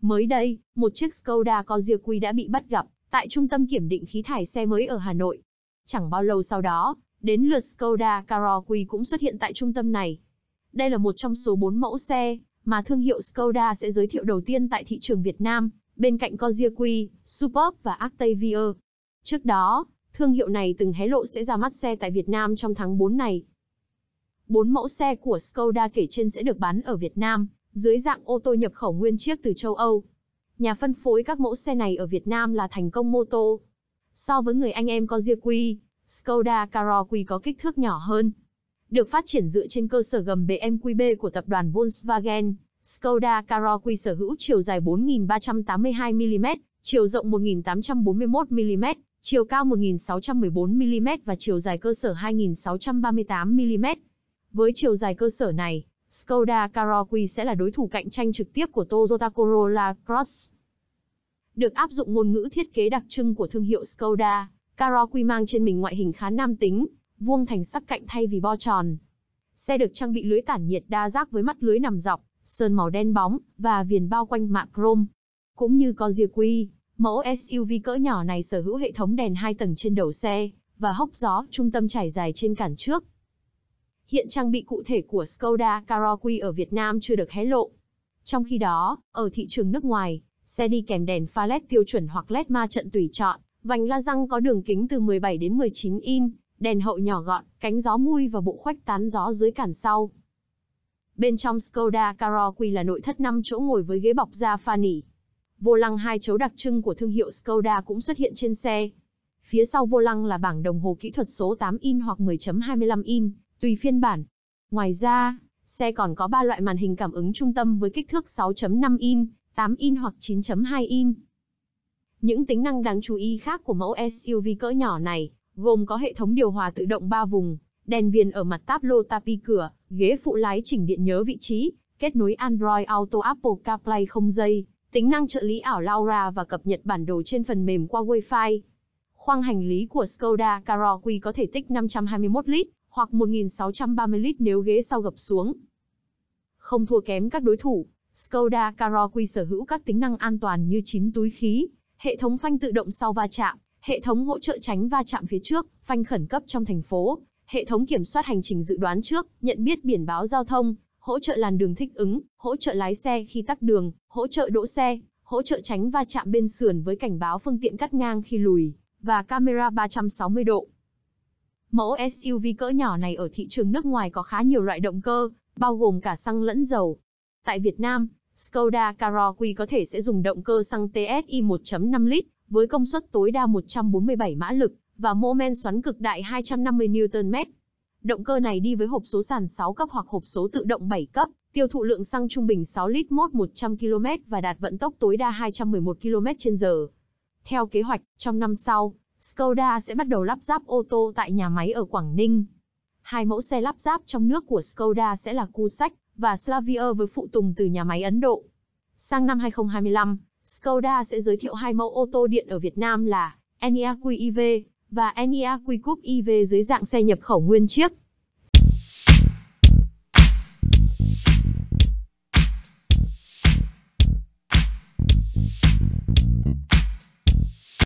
Mới đây, một chiếc Skoda Kodiaq đã bị bắt gặp tại trung tâm kiểm định khí thải xe mới ở Hà Nội. Chẳng bao lâu sau đó, đến lượt Skoda Karoq cũng xuất hiện tại trung tâm này. Đây là một trong số 4 mẫu xe mà thương hiệu Skoda sẽ giới thiệu đầu tiên tại thị trường Việt Nam, bên cạnh Kodiaq, Superb và Octavia. Trước đó, thương hiệu này từng hé lộ sẽ ra mắt xe tại Việt Nam trong tháng 4 này. Bốn mẫu xe của Skoda kể trên sẽ được bán ở Việt Nam dưới dạng ô tô nhập khẩu nguyên chiếc từ châu Âu. Nhà phân phối các mẫu xe này ở Việt Nam là Thành Công Mô Tô. So với người anh em có Ria Quy, Skoda Karoq có kích thước nhỏ hơn. Được phát triển dựa trên cơ sở gầm BMW của tập đoàn Volkswagen, Skoda Karoq sở hữu chiều dài 4.382 mm, chiều rộng 1.841 mm, chiều cao 1.614 mm và chiều dài cơ sở 2.638 mm. Với chiều dài cơ sở này, Skoda Karoq sẽ là đối thủ cạnh tranh trực tiếp của Toyota Corolla Cross. Được áp dụng ngôn ngữ thiết kế đặc trưng của thương hiệu Skoda, Karoq mang trên mình ngoại hình khá nam tính, vuông thành sắc cạnh thay vì bo tròn. Xe được trang bị lưới tản nhiệt đa giác với mắt lưới nằm dọc, sơn màu đen bóng và viền bao quanh mạ chrome. Cũng như con Gia Quy, mẫu SUV cỡ nhỏ này sở hữu hệ thống đèn hai tầng trên đầu xe và hốc gió trung tâm trải dài trên cản trước hiện trang bị cụ thể của Skoda Karoq ở Việt Nam chưa được hé lộ. Trong khi đó, ở thị trường nước ngoài, xe đi kèm đèn pha LED tiêu chuẩn hoặc LED ma trận tùy chọn, vành la răng có đường kính từ 17 đến 19 in, đèn hậu nhỏ gọn, cánh gió mui và bộ khoách tán gió dưới cản sau. Bên trong Skoda Karoq là nội thất 5 chỗ ngồi với ghế bọc da pha nỉ. Vô lăng hai chấu đặc trưng của thương hiệu Skoda cũng xuất hiện trên xe. Phía sau vô lăng là bảng đồng hồ kỹ thuật số 8 in hoặc 10.25 in, tùy phiên bản. Ngoài ra, xe còn có 3 loại màn hình cảm ứng trung tâm với kích thước 6.5 in, 8 in hoặc 9.2 in. Những tính năng đáng chú ý khác của mẫu SUV cỡ nhỏ này gồm có hệ thống điều hòa tự động 3 vùng, đèn viền ở mặt táp lô tapi cửa, ghế phụ lái chỉnh điện nhớ vị trí, kết nối Android Auto Apple CarPlay không dây, tính năng trợ lý ảo Laura và cập nhật bản đồ trên phần mềm qua Wi-Fi. Khoang hành lý của Skoda Karoq có thể tích 521 lít, hoặc 1.630 lít nếu ghế sau gập xuống. Không thua kém các đối thủ, Skoda Karoq sở hữu các tính năng an toàn như chín túi khí, hệ thống phanh tự động sau va chạm, hệ thống hỗ trợ tránh va chạm phía trước, phanh khẩn cấp trong thành phố, hệ thống kiểm soát hành trình dự đoán trước, nhận biết biển báo giao thông, hỗ trợ làn đường thích ứng, hỗ trợ lái xe khi tắc đường, hỗ trợ đỗ xe, hỗ trợ tránh va chạm bên sườn với cảnh báo phương tiện cắt ngang khi lùi, và camera 360 độ. Mẫu SUV cỡ nhỏ này ở thị trường nước ngoài có khá nhiều loại động cơ, bao gồm cả xăng lẫn dầu. Tại Việt Nam, Skoda Karoq có thể sẽ dùng động cơ xăng TSI 1.5 lít với công suất tối đa 147 mã lực và mô men xoắn cực đại 250 Nm. Động cơ này đi với hộp số sàn 6 cấp hoặc hộp số tự động 7 cấp, tiêu thụ lượng xăng trung bình 6 lít mốt 100 km và đạt vận tốc tối đa 211 km/h. Theo kế hoạch, trong năm sau, Skoda sẽ bắt đầu lắp ráp ô tô tại nhà máy ở Quảng Ninh. Hai mẫu xe lắp ráp trong nước của Skoda sẽ là Cusack và Slavia với phụ tùng từ nhà máy Ấn Độ. Sang năm 2025, Skoda sẽ giới thiệu hai mẫu ô tô điện ở Việt Nam là Enyaq EV và Enyaq Coupe EV dưới dạng xe nhập khẩu nguyên chiếc.